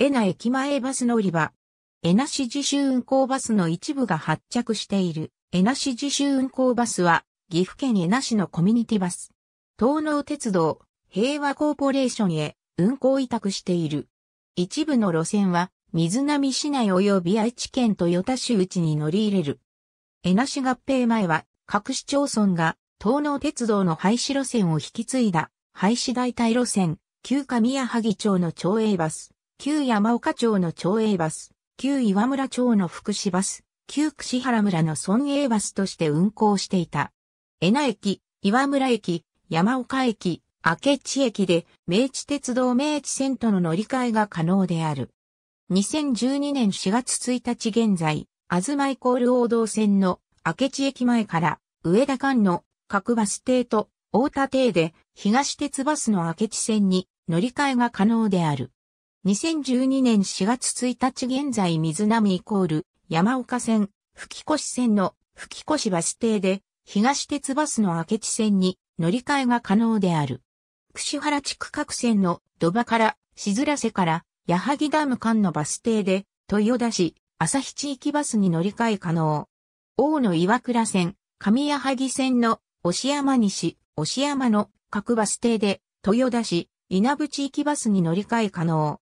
エナ駅前バス乗り場。エナ市自主運行バスの一部が発着している。エナ市自主運行バスは、岐阜県エナ市のコミュニティバス。東能鉄道、平和コーポレーションへ運行委託している。一部の路線は、水波市内及び愛知県豊田市内に乗り入れる。エナ市合併前は、各市町村が、東能鉄道の廃止路線を引き継いだ、廃止代替路線、旧神谷萩町の町営バス。旧山岡町の町営バス、旧岩村町の福祉バス、旧串原村の村営バスとして運行していた。江名駅、岩村駅、山岡駅、明智駅で、明治鉄道明治線との乗り換えが可能である。2012年4月1日現在、あずまイコール王道線の明智駅前から上田間の各バス停と大田停で東鉄バスの明智線に乗り換えが可能である。2012年4月1日現在水波イコール山岡線、吹越線の吹越バス停で東鉄バスの明智線に乗り換えが可能である。串原地区各線の土場から、しずらせから、矢作ダム間のバス停で、豊田市、朝日地域バスに乗り換え可能。大野岩倉線、上矢作線の、押山西、押山の各バス停で、豊田市、稲部地域バスに乗り換え可能。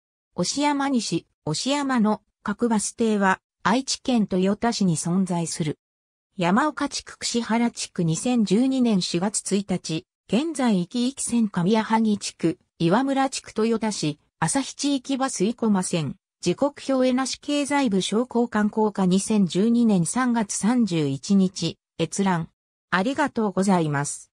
押山西、押山の各バス停は愛知県豊田市に存在する。山岡地区串原地区2012年4月1日、現在行き行き線上矢萩地区、岩村地区豊田市、朝日地域バス生駒線、時刻表へなし経済部商工観光課2012年3月31日、閲覧。ありがとうございます。